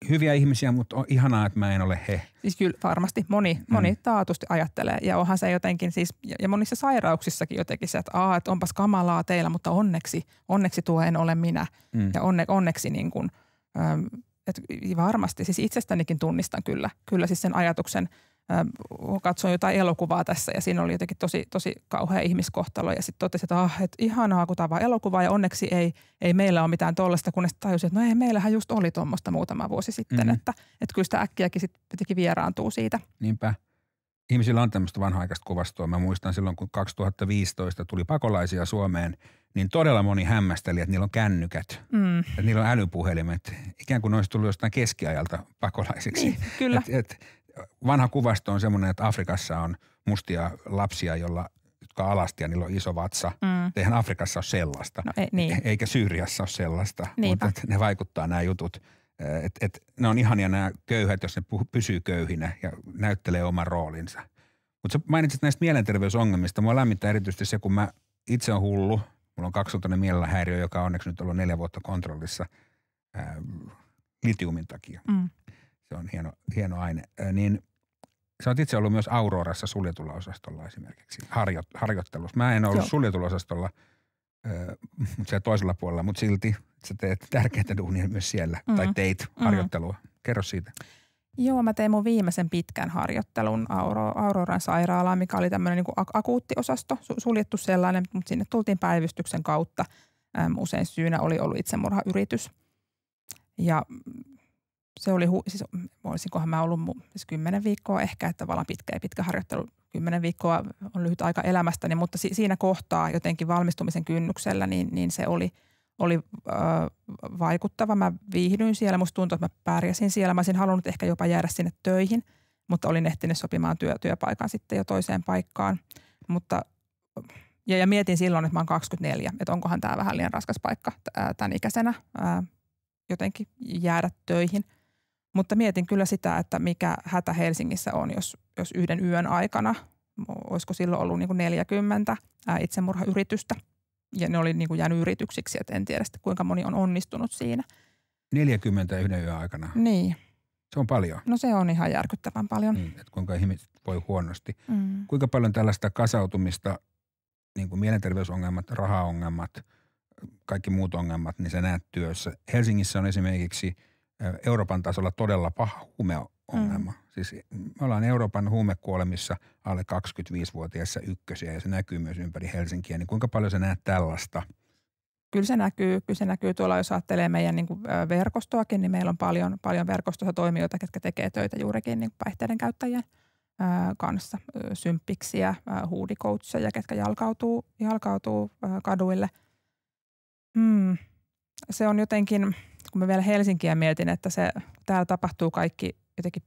Speaker 1: hyviä ihmisiä, mutta on ihanaa, että mä en ole he.
Speaker 2: Siis kyllä varmasti moni, mm. moni mm. taatusti ajattelee ja onhan se jotenkin siis, ja monissa sairauksissakin jotenkin se, että, aah, että onpas kamalaa teillä, mutta onneksi, onneksi tuo en ole minä. Mm. Ja onne, onneksi niin kuin, ähm, että varmasti, siis itsestänikin tunnistan kyllä, kyllä siis sen ajatuksen, katsoin jotain elokuvaa tässä ja siinä oli jotenkin tosi, tosi kauhea ihmiskohtalo. Ja sitten totesin, että, ah, että ihanaa, kun tämä vaan elokuva ja onneksi ei, ei meillä ole mitään tollasta, kunnes tajusin, että no ei, meillähän just oli tuommoista muutama vuosi sitten. Mm-hmm. Että, että kyllä sitä äkkiäkin sitten jotenkin vieraantuu siitä.
Speaker 1: Niinpä. Ihmisillä on tämmöistä vanha-aikaista kuvastoa. Mä muistan silloin, kun 2015 tuli pakolaisia Suomeen, niin todella moni hämmästeli, että niillä on kännykät, mm. että niillä on älypuhelimet. Ikään kuin ne olisi tullut jostain keskiajalta pakolaisiksi. Niin, kyllä. Et, et, vanha kuvasto on semmoinen, että Afrikassa on mustia lapsia, jolla jotka on alasti ja niillä on iso vatsa. Mm. Eihän Afrikassa ole sellaista, no, ei, niin. eikä Syyriassa ole sellaista, Niinpä. mutta ne vaikuttaa nämä jutut. Et, et, ne on ihania nämä köyhät, jos ne pysyy köyhinä ja näyttelee oman roolinsa. Mutta sä mainitsit näistä mielenterveysongelmista. Mua lämmittää erityisesti se, kun mä itse on hullu. Mulla on kaksuutainen mielenhäiriö, joka on onneksi nyt ollut neljä vuotta kontrollissa ää, litiumin takia. Mm. Se on hieno, hieno aine. Niin sä oot itse ollut myös Aurorassa suljetulla osastolla esimerkiksi harjo, harjoittelussa. Mä en ollut Joo. suljetulla osastolla, mutta siellä toisella puolella, mutta silti sä teet tärkeitä duunia myös siellä. Mm. Tai mm-hmm. teit mm. harjoittelua. Kerro siitä.
Speaker 2: Joo, mä tein mun viimeisen pitkän harjoittelun Auroran sairaalaan, mikä oli tämmöinen niin osasto suljettu sellainen, mutta sinne tultiin päivystyksen kautta. usein syynä oli ollut itsemurhayritys. Ja se oli, hu- siis olisinkohan mä ollut siis kymmenen viikkoa ehkä, että tavallaan pitkä ja pitkä harjoittelu, kymmenen viikkoa on lyhyt aika elämästäni, mutta si- siinä kohtaa jotenkin valmistumisen kynnyksellä, niin, niin se oli, oli ö, vaikuttava. Mä viihdyin siellä, musta tuntui, että mä pärjäsin siellä. Mä olisin halunnut ehkä jopa jäädä sinne töihin, mutta olin ehtinyt sopimaan työ, työpaikan sitten jo toiseen paikkaan. Mutta ja, ja mietin silloin, että mä oon 24, että onkohan tämä vähän liian raskas paikka tämän ikäisenä ää, jotenkin jäädä töihin – mutta mietin kyllä sitä, että mikä hätä Helsingissä on, jos, jos yhden yön aikana, olisiko silloin ollut niin kuin 40 itsemurhayritystä. Ja ne oli niin kuin jäänyt yrityksiksi, että en tiedä sitten kuinka moni on onnistunut siinä.
Speaker 1: 40 yhden yön aikana? Niin. Se on paljon.
Speaker 2: No se on ihan järkyttävän paljon. Mm, että
Speaker 1: kuinka ihmiset voi huonosti. Mm. Kuinka paljon tällaista kasautumista, niin kuin mielenterveysongelmat, rahaongelmat, kaikki muut ongelmat, niin sä näet työssä. Helsingissä on esimerkiksi – Euroopan tasolla todella paha huumeongelma. Mm. Siis me ollaan Euroopan huumekuolemissa alle 25-vuotiaissa ykkösiä ja se näkyy myös ympäri Helsinkiä. Niin kuinka paljon sä näet tällaista?
Speaker 2: Kyllä se näkyy, kyllä se näkyy tuolla, jos ajattelee meidän niin kuin verkostoakin, niin meillä on paljon, paljon verkostossa toimijoita, jotka tekee töitä juurikin niin päihteiden käyttäjien kanssa. Symppiksiä, huudikoutseja, ketkä jalkautuu, jalkautuu kaduille. Hmm. Se on jotenkin, kun mä vielä Helsinkiä mietin, että se, täällä tapahtuu kaikki jotenkin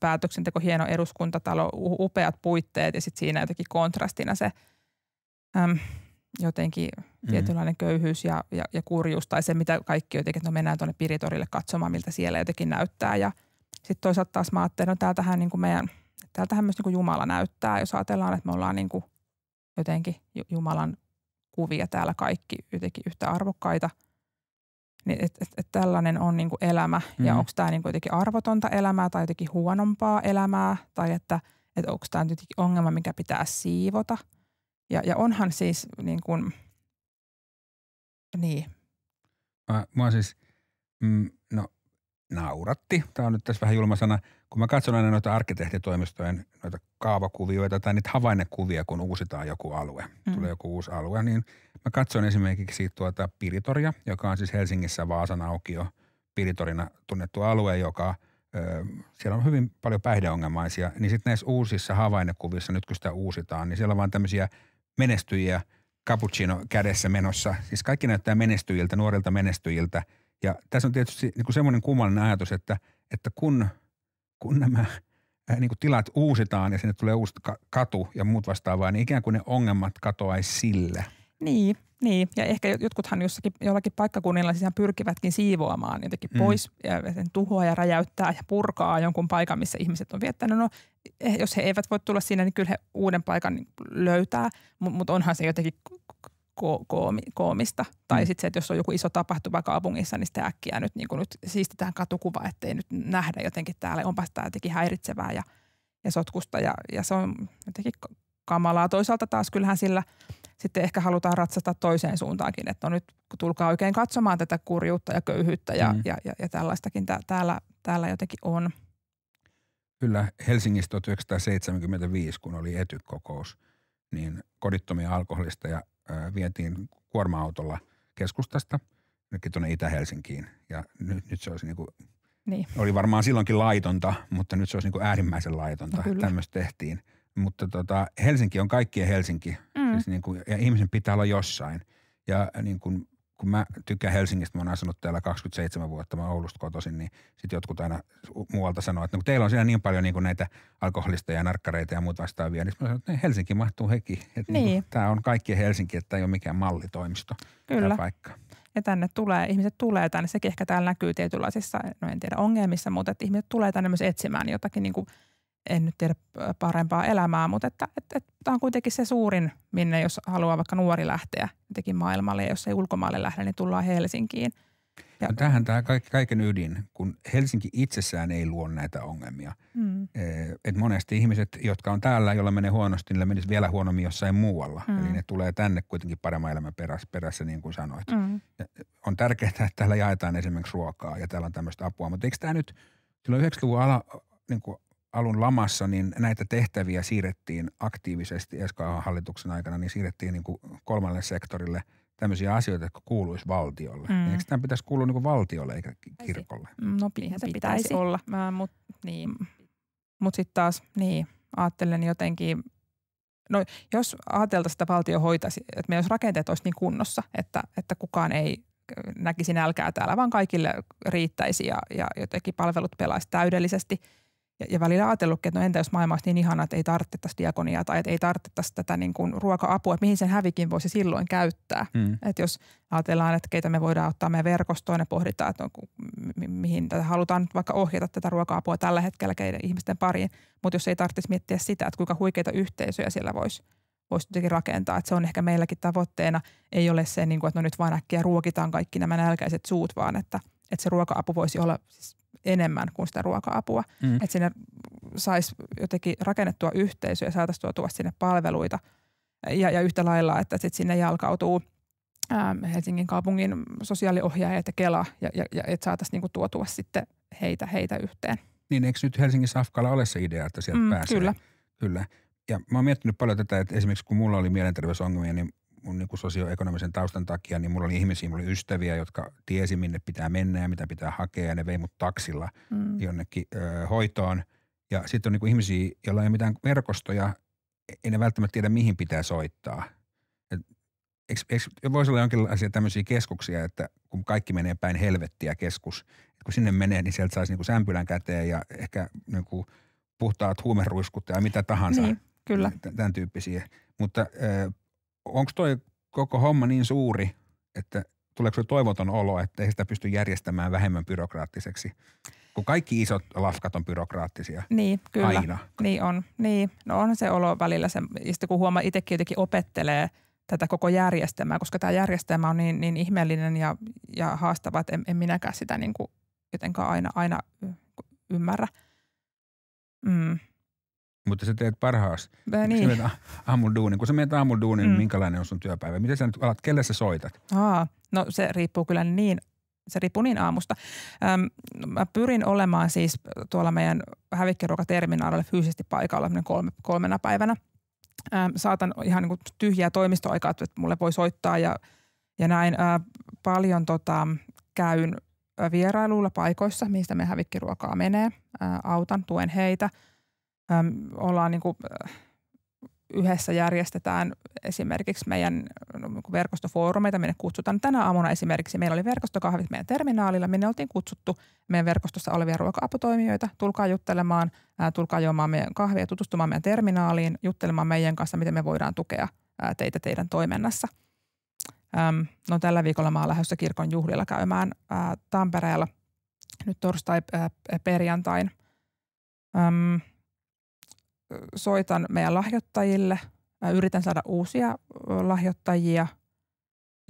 Speaker 2: päätöksenteko, hieno eduskuntatalo, upeat puitteet ja sitten siinä jotenkin kontrastina se äm, jotenkin mm-hmm. tietynlainen köyhyys ja, ja, ja kurjuus tai se, mitä kaikki jotenkin, että no mennään tuonne Piritorille katsomaan, miltä siellä jotenkin näyttää ja sitten toisaalta taas mä ajattelin, no täältähän niin kuin meidän, täältähän myös niin kuin Jumala näyttää, jos ajatellaan, että me ollaan niin kuin jotenkin Jumalan kuvia täällä kaikki jotenkin yhtä arvokkaita – niin että et, et tällainen on niin kuin elämä mm. ja mm-hmm. onko tämä niin jotenkin arvotonta elämää tai jotenkin huonompaa elämää tai että et onko tämä nyt ongelma, mikä pitää siivota. Ja, ja onhan siis niin kuin,
Speaker 1: niin. Mä, mä siis, mm, no nauratti. Tämä on nyt tässä vähän julma sana. Kun mä katson aina noita arkkitehtitoimistojen noita kaavakuvioita tai niitä havainnekuvia, kun uusitaan joku alue, mm. tulee joku uusi alue, niin mä katson esimerkiksi tuota Piritoria, joka on siis Helsingissä Vaasan aukio Piritorina tunnettu alue, joka ö, siellä on hyvin paljon päihdeongelmaisia, niin sitten näissä uusissa havainnekuvissa, nyt kun sitä uusitaan, niin siellä on vaan tämmöisiä menestyjiä cappuccino kädessä menossa. Siis kaikki näyttää menestyjiltä, nuorilta menestyjiltä – ja tässä on tietysti niin kuin semmoinen kummallinen ajatus, että, että kun, kun nämä äh, niin kuin tilat uusitaan ja sinne tulee uusi katu ja muut vastaavaa, niin ikään kuin ne ongelmat katoaisi sillä.
Speaker 2: Niin, niin, ja ehkä jotkuthan jossakin, jollakin paikkakunnilla sisään pyrkivätkin siivoamaan jotenkin mm. pois ja sen tuhoa ja räjäyttää ja purkaa jonkun paikan, missä ihmiset on viettänyt. No, eh, jos he eivät voi tulla siinä, niin kyllä he uuden paikan niinku löytää, mutta onhan se jotenkin ko- koomista. Tai mm. sitten se, että jos on joku iso tapahtuma kaupungissa, niin sitä äkkiä nyt, niin nyt siistetään katukuva, ettei nyt nähdä jotenkin täällä, Onpa tämä jotenkin häiritsevää ja, ja sotkusta. Ja, ja se on jotenkin kamalaa. Toisaalta taas kyllähän sillä sitten ehkä halutaan ratsata toiseen suuntaankin, että no nyt tulkaa oikein katsomaan tätä kurjuutta ja köyhyyttä ja, mm. ja, ja, ja tällaistakin tää, täällä, täällä jotenkin on.
Speaker 1: Kyllä Helsingissä 1975, kun oli etykokous, niin kodittomia alkoholista ja vietiin kuorma-autolla keskustasta nytkin tuonne Itä-Helsinkiin. Ja nyt, nyt se olisi niin kuin, niin. oli varmaan silloinkin laitonta, mutta nyt se olisi niin kuin äärimmäisen laitonta. No Tämmöistä tehtiin. Mutta tota, Helsinki on kaikkien Helsinki. Mm. Siis niin kuin, ja ihmisen pitää olla jossain. Ja niin kuin kun mä tykkään Helsingistä, mä oon asunut täällä 27 vuotta, mä Oulusta kotoisin, niin sitten jotkut aina muualta sanoo, että no, kun teillä on siellä niin paljon niin kuin näitä alkoholisteja, narkkareita ja muuta vastaavia, niin mä sanon, että Helsinki mahtuu heki. Että niinku niin. niin tämä on kaikki Helsinki, että tämä ei ole mikään mallitoimisto. Kyllä.
Speaker 2: Paikka. Ja tänne tulee, ihmiset tulee tänne, sekin ehkä täällä näkyy tietynlaisissa, no en tiedä ongelmissa, mutta että ihmiset tulee tänne myös etsimään jotakin niin kuin – en nyt tiedä parempaa elämää, mutta että, että, että tämä on kuitenkin se suurin, minne jos haluaa vaikka nuori lähteä jotenkin maailmalle, ja jos ei ulkomaalle lähde, niin tullaan Helsinkiin. Ja...
Speaker 1: No tämähän tämä kaiken ydin, kun Helsinki itsessään ei luo näitä ongelmia. Mm. Et monesti ihmiset, jotka on täällä, jolla menee huonosti, niillä menisi vielä huonommin jossain muualla. Mm. Eli ne tulee tänne kuitenkin paremman elämän perässä, perässä niin kuin sanoit. Mm. Ja on tärkeää, että täällä jaetaan esimerkiksi ruokaa ja täällä on tämmöistä apua. Mutta eikö tämä nyt, silloin 90-luvun ala, niin kuin alun lamassa, niin näitä tehtäviä siirrettiin aktiivisesti SKH-hallituksen aikana, niin siirrettiin niin kuin kolmalle sektorille tämmöisiä asioita, jotka kuuluisi valtiolle. Mm. Eikö tämä pitäisi kuulua niin kuin valtiolle eikä kirkolle?
Speaker 2: Mm, no niinhän se pitäisi, pitäisi. olla, mutta niin. Mut sitten taas niin, ajattelen jotenkin, no jos ajateltaisiin, että valtio hoitaisi, että meidän jos rakenteet olisi niin kunnossa, että, että kukaan ei näkisi nälkää täällä, vaan kaikille riittäisi ja, ja jotenkin palvelut pelaisi täydellisesti – ja, ja välillä ajatellutkin, että no entä jos maailma olisi niin ihana, että ei tarvittaisi diakoniaa tai että ei tarvittaisi tätä niin kuin ruoka-apua, että mihin sen hävikin voisi silloin käyttää. Mm. Että jos ajatellaan, että keitä me voidaan ottaa meidän verkostoon ja pohditaan, että no, mi- mihin tätä halutaan vaikka ohjata tätä ruoka-apua tällä hetkellä keiden ihmisten pariin, mutta jos ei tarvitsisi miettiä sitä, että kuinka huikeita yhteisöjä siellä voisi voisi jotenkin rakentaa. Että se on ehkä meilläkin tavoitteena. Ei ole se, niin kuin, että no nyt vaan äkkiä ruokitaan kaikki nämä nälkäiset suut, vaan että, että se ruoka-apu voisi olla siis enemmän kuin sitä ruoka-apua. Mm. Että sinne saisi jotenkin rakennettua yhteisöä ja saataisiin tuotua sinne palveluita. Ja, ja yhtä lailla, että sitten sinne jalkautuu ää, ähm, Helsingin kaupungin sosiaaliohjaajat ja Kela, ja, ja, ja että saataisiin niinku tuotua sitten heitä, heitä yhteen.
Speaker 1: Niin, eikö nyt Helsingin Safkalla ole se idea, että sieltä mm, pääsee? Kyllä. Kyllä. Ja mä oon miettinyt paljon tätä, että esimerkiksi kun mulla oli mielenterveysongelmia, niin mun niin kuin sosioekonomisen taustan takia, niin mulla oli ihmisiä, mulla oli ystäviä, jotka tiesi minne pitää mennä ja mitä pitää hakea ja ne vei mut taksilla mm. jonnekin ö, hoitoon. Ja sitten on niin kuin ihmisiä, joilla ei ole mitään verkostoja, ei ne välttämättä tiedä mihin pitää soittaa. Et, voisi olla jonkinlaisia tämmöisiä keskuksia, että kun kaikki menee päin helvettiä keskus, että kun sinne menee, niin sieltä saisi niin kuin sämpylän käteen ja ehkä niin kuin puhtaat huumeruiskut ja mitä tahansa. Niin, kyllä. Tämän tyyppisiä. Mutta onko toi koko homma niin suuri, että tuleeko sinulle toivoton olo, että ei sitä pysty järjestämään vähemmän byrokraattiseksi? Kun kaikki isot lafkat on byrokraattisia.
Speaker 2: Niin, kyllä. Aina. Niin on. Niin. No on se olo välillä. Se, sitten kun huomaa itsekin jotenkin opettelee tätä koko järjestelmää, koska tämä järjestelmä on niin, niin ihmeellinen ja, ja haastava, että en, en minäkään sitä niin kuin jotenkaan aina, aina ymmärrä. Mm
Speaker 1: mutta sä teet parhaas. Mä niin. Sä aamun duunin. Kun sä menet aamun duunin, mm. minkälainen on sun työpäivä? Miten sä nyt alat, kelle sä soitat?
Speaker 2: Aa, no se riippuu kyllä niin se riippuu niin aamusta. Öm, mä pyrin olemaan siis tuolla meidän hävikkiruokaterminaalilla fyysisesti paikalla kolme, kolmena päivänä. Öm, saatan ihan niin kuin tyhjää toimistoaikaa, että mulle voi soittaa ja, ja näin. Ö, öö, paljon tota, käyn vierailuilla paikoissa, mistä me hävikkiruokaa menee. Ö, öö, autan, tuen heitä – äm, ollaan niin kuin, yhdessä järjestetään esimerkiksi meidän no, niinku verkostofoorumeita, minne kutsutaan. Tänä aamuna esimerkiksi meillä oli verkostokahvit meidän terminaalilla, minne oltiin kutsuttu meidän verkostossa olevia ruoka-aputoimijoita. Tulkaa juttelemaan, ää, tulkaa juomaan meidän kahvia, tutustumaan meidän terminaaliin, juttelemaan meidän kanssa, miten me voidaan tukea ää, teitä teidän toiminnassa. Äm, no tällä viikolla mä oon lähdössä kirkon juhlilla käymään ää, Tampereella nyt torstai-perjantain soitan meidän lahjoittajille. Mä yritän saada uusia lahjoittajia.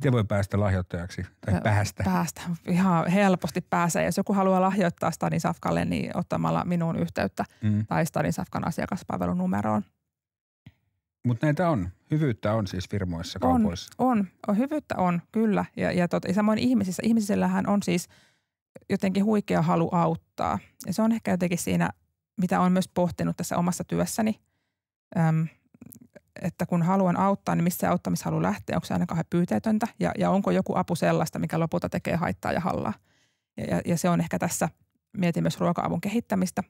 Speaker 1: Miten voi päästä lahjoittajaksi? Tai päästä?
Speaker 2: Päästä. Ihan helposti pääsee. Jos joku haluaa lahjoittaa Stanisafkalle, niin ottamalla minuun yhteyttä mm. tai Stanisafkan numeroon.
Speaker 1: Mutta näitä on. Hyvyyttä on siis firmoissa, kaupoissa.
Speaker 2: On, on. hyvyyttä on, kyllä. Ja, ja tot, samoin ihmisissä. Ihmisillähän on siis jotenkin huikea halu auttaa. Ja se on ehkä jotenkin siinä mitä olen myös pohtinut tässä omassa työssäni, äm, että kun haluan auttaa, niin missä auttamishalu lähtee, onko se aina kauhean pyyteetöntä ja, ja onko joku apu sellaista, mikä lopulta tekee haittaa ja hallaa. Ja, ja, ja se on ehkä tässä, mietin myös ruoka-avun kehittämistä,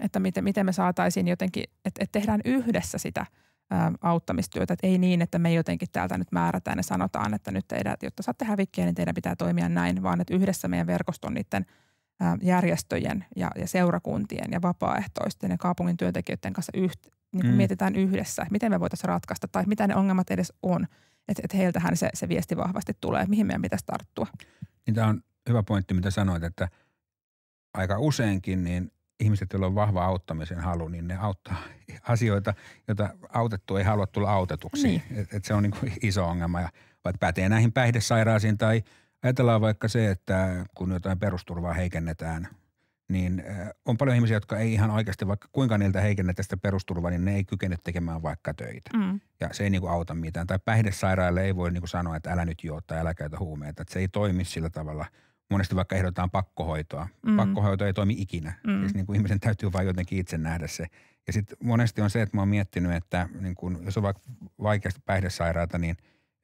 Speaker 2: että miten, miten me saataisiin jotenkin, että, että tehdään yhdessä sitä ä, auttamistyötä, että ei niin, että me jotenkin täältä nyt määrätään ja sanotaan, että nyt teidän, jotta saatte hävikkiä, niin teidän pitää toimia näin, vaan että yhdessä meidän verkoston niiden – järjestöjen ja, ja seurakuntien ja vapaaehtoisten ja kaupungin työntekijöiden kanssa yht, niin kuin mm. mietitään yhdessä, miten me voitaisiin ratkaista tai mitä ne ongelmat edes on. Että et heiltähän se, se viesti vahvasti tulee, että mihin meidän pitäisi tarttua.
Speaker 1: Niin tämä on hyvä pointti, mitä sanoit, että aika useinkin niin ihmiset, joilla on vahva auttamisen halu, niin ne auttaa asioita, joita autettu ei halua tulla autetuksi. Niin. Et, et se on niin kuin iso ongelma ja vaikka pätee näihin päihdesairaisiin tai – Ajatellaan vaikka se, että kun jotain perusturvaa heikennetään, niin äh, on paljon ihmisiä, jotka ei ihan oikeasti, vaikka kuinka niiltä heikennetään sitä perusturvaa, niin ne ei kykene tekemään vaikka töitä. Mm. Ja se ei niin kuin auta mitään. Tai päihdesairaille ei voi niin kuin sanoa, että älä nyt juo tai älä käytä huumeita. Että se ei toimi sillä tavalla. Monesti vaikka ehdotetaan pakkohoitoa. Mm. Pakkohoito ei toimi ikinä. Mm. Siis kuin niinku ihmisen täytyy vain jotenkin itse nähdä se. Ja sitten monesti on se, että mä oon miettinyt, että niin kun, jos on vaikka vaikeasti päihdesairaata, niin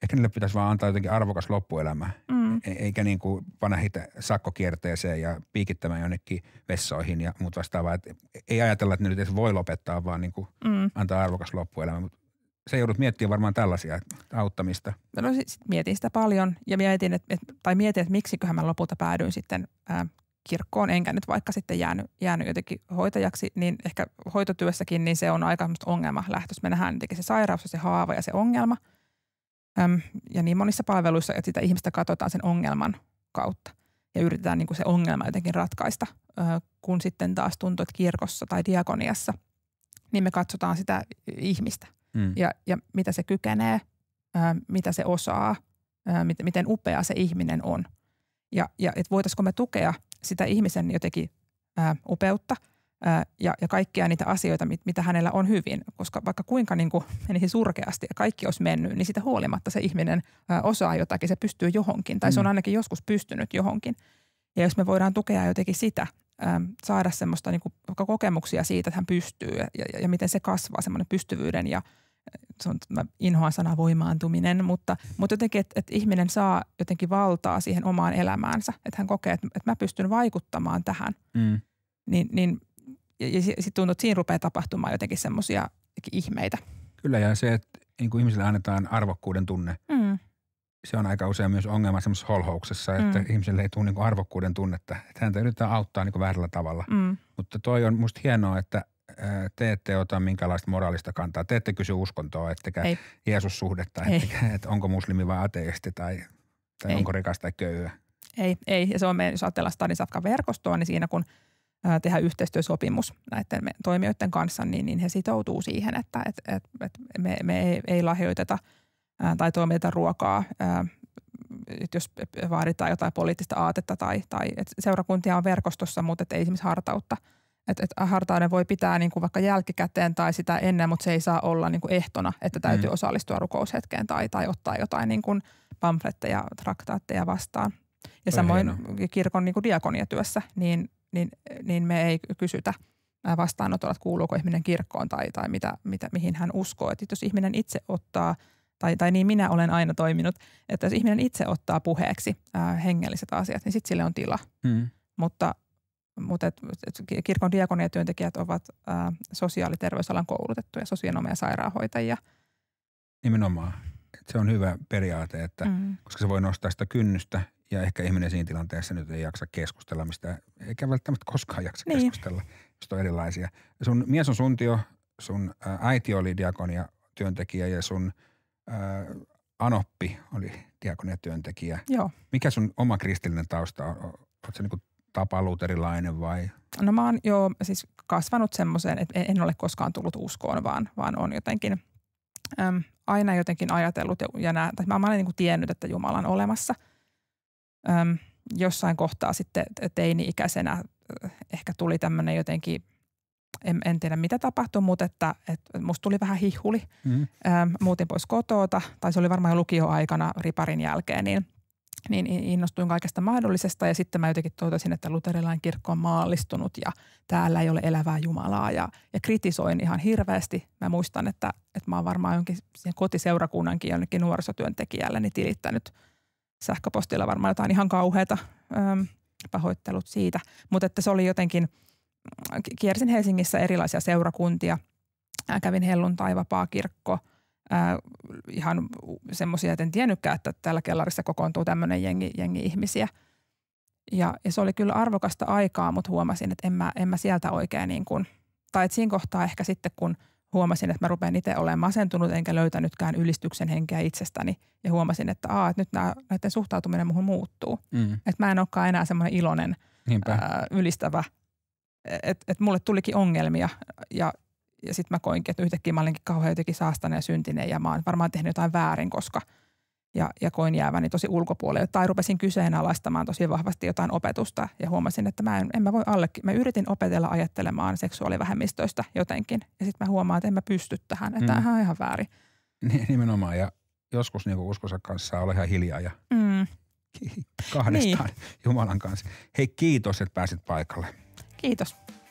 Speaker 1: ehkä niille pitäisi vaan antaa jotenkin arvokas loppuelämä. Mm E- eikä niin kuin panna heitä sakkokierteeseen ja piikittämään jonnekin vessoihin ja muut vastaavaa. Et ei ajatella, että ne nyt edes voi lopettaa, vaan niin kuin mm. antaa arvokas loppuelämä. Mutta se joudut miettimään varmaan tällaisia auttamista.
Speaker 2: No sit mietin sitä paljon ja mietin, että, tai mietin, että miksiköhän mä lopulta päädyin sitten ää, kirkkoon, enkä nyt vaikka sitten jäänyt, jäänyt jotenkin hoitajaksi, niin ehkä hoitotyössäkin niin se on aika ongelma lähtös. Me nähdään jotenkin se sairaus ja se haava ja se ongelma – Öm, ja niin monissa palveluissa, että sitä ihmistä katsotaan sen ongelman kautta ja yritetään niin kuin se ongelma jotenkin ratkaista, kun sitten taas tuntuu, että kirkossa tai diakoniassa, niin me katsotaan sitä ihmistä mm. ja, ja mitä se kykenee, mitä se osaa, miten, miten upea se ihminen on. Ja, ja että voitaisiko me tukea sitä ihmisen jotenkin ö, upeutta – ja, ja kaikkia niitä asioita, mit, mitä hänellä on hyvin. Koska vaikka kuinka niin kuin menisi surkeasti ja kaikki olisi mennyt, niin sitä huolimatta se ihminen osaa jotakin, se pystyy johonkin tai se on mm. ainakin joskus pystynyt johonkin. Ja jos me voidaan tukea jotenkin sitä, saada semmoista niin kuin, vaikka kokemuksia siitä, että hän pystyy ja, ja, ja miten se kasvaa, semmoinen pystyvyyden ja se on, mä inhoan sana voimaantuminen, mutta, mutta jotenkin, että et ihminen saa jotenkin valtaa siihen omaan elämäänsä, että hän kokee, että et mä pystyn vaikuttamaan tähän. Mm. Niin, niin ja, ja sitten tuntuu, että siinä rupeaa tapahtumaan jotenkin semmoisia ihmeitä.
Speaker 1: Kyllä ja se, että niin kuin ihmisille annetaan arvokkuuden tunne, mm. se on aika usein myös ongelma semmoisessa holhouksessa, että mm. ihmiselle ei tule niin kuin arvokkuuden tunnetta. Että häntä yritetään auttaa niin kuin väärällä tavalla. Mm. Mutta toi on musta hienoa, että äh, te ette ota minkälaista moraalista kantaa. Te ette kysy uskontoa, ettekä ei. Jeesus-suhdetta, ettekä, että onko muslimi vai ateisti tai, tai onko rikas tai köyhä.
Speaker 2: Ei, ei. Ja se on meidän, jos ajatellaan Stanislavkan verkostoa, niin siinä kun – tehdä yhteistyösopimus näiden toimijoiden kanssa, niin, niin he sitoutuu siihen, että et, et, et me, me ei, ei lahjoiteta tai toimita ruokaa, jos vaaditaan jotain poliittista aatetta tai, tai et seurakuntia on verkostossa, mutta et ei esimerkiksi hartautta. Et, et hartauden voi pitää niin kuin vaikka jälkikäteen tai sitä ennen, mutta se ei saa olla niin kuin ehtona, että täytyy mm. osallistua rukoushetkeen tai, tai ottaa jotain niin kuin pamfletteja, traktaatteja vastaan. Ja Toi samoin kirkon niin diakoniatyössä, niin niin, niin me ei kysytä vastaanotolla, että kuuluuko ihminen kirkkoon tai, tai mitä, mitä, mihin hän uskoo. Että jos ihminen itse ottaa, tai, tai niin minä olen aina toiminut, että jos ihminen itse ottaa puheeksi ää, hengelliset asiat, niin sitten sille on tila. Mm. Mutta, mutta et, et kirkon diakoniatyöntekijät ovat ää, sosiaali- ja terveysalan koulutettuja, sosionomeja, sairaanhoitajia.
Speaker 1: Nimenomaan. Se on hyvä periaate, että, mm. koska se voi nostaa sitä kynnystä ja ehkä ihminen siinä tilanteessa nyt ei jaksa keskustella mistä, eikä välttämättä koskaan jaksa niin. keskustella, jos on erilaisia. Sun mies on suntio, sun äh, äiti oli diakonia työntekijä ja sun ää, äh, anoppi oli diakonia työntekijä. Joo. Mikä sun oma kristillinen tausta on? Oletko niinku tapaluuterilainen vai?
Speaker 2: No mä oon jo siis kasvanut semmoiseen, että en ole koskaan tullut uskoon, vaan, vaan on jotenkin äm, aina jotenkin ajatellut ja, ja nää, tai mä, mä olen niin kuin tiennyt, että Jumala on olemassa – äm, jossain kohtaa sitten teini-ikäisenä ehkä tuli tämmöinen jotenkin, en, en tiedä mitä tapahtui, mutta että, että musta tuli vähän hihuli. Mm. Äm, muutin pois kotoota, tai se oli varmaan jo lukioaikana riparin jälkeen, niin niin innostuin kaikesta mahdollisesta ja sitten mä jotenkin toivoisin, että luterilainen kirkko on maallistunut ja täällä ei ole elävää Jumalaa ja, ja kritisoin ihan hirveästi. Mä muistan, että, että mä oon varmaan jonkin siihen kotiseurakunnankin jonnekin niin tilittänyt – sähköpostilla varmaan jotain ihan kauheata, ähm, pahoittelut siitä. Mutta että se oli jotenkin, kiersin Helsingissä erilaisia seurakuntia, äh, kävin Hellun vapaa kirkko, äh, ihan semmoisia, että en tiennytkään, että täällä kellarissa kokoontuu tämmöinen jengi, jengi ihmisiä. Ja, ja se oli kyllä arvokasta aikaa, mutta huomasin, että en mä, en mä sieltä oikein niin kuin, tai että siinä kohtaa ehkä sitten kun – huomasin, että mä rupean itse olemaan masentunut, enkä löytänytkään ylistyksen henkeä itsestäni. Ja huomasin, että, aa, että nyt nää, näiden suhtautuminen muhun muuttuu. Mm. Että mä en olekaan enää semmoinen iloinen, ää, ylistävä. Että et mulle tulikin ongelmia ja, ja sitten mä koinkin, että yhtäkkiä mä olinkin kauhean jotenkin saastainen ja syntinen ja mä oon varmaan tehnyt jotain väärin, koska – ja, ja koin jääväni tosi ulkopuolelle. Tai rupesin kyseenalaistamaan tosi vahvasti jotain opetusta ja huomasin, että mä en, en mä voi allekin. Mä yritin opetella ajattelemaan seksuaalivähemmistöistä jotenkin ja sitten mä huomaan, että en mä pysty tähän, että mm. tämä on ihan väärin.
Speaker 1: Nimenomaan ja joskus niin uskonsa kanssa olla ihan hiljaa ja
Speaker 2: mm.
Speaker 1: kahdestaan niin. Jumalan kanssa. Hei kiitos, että pääsit paikalle.
Speaker 2: Kiitos.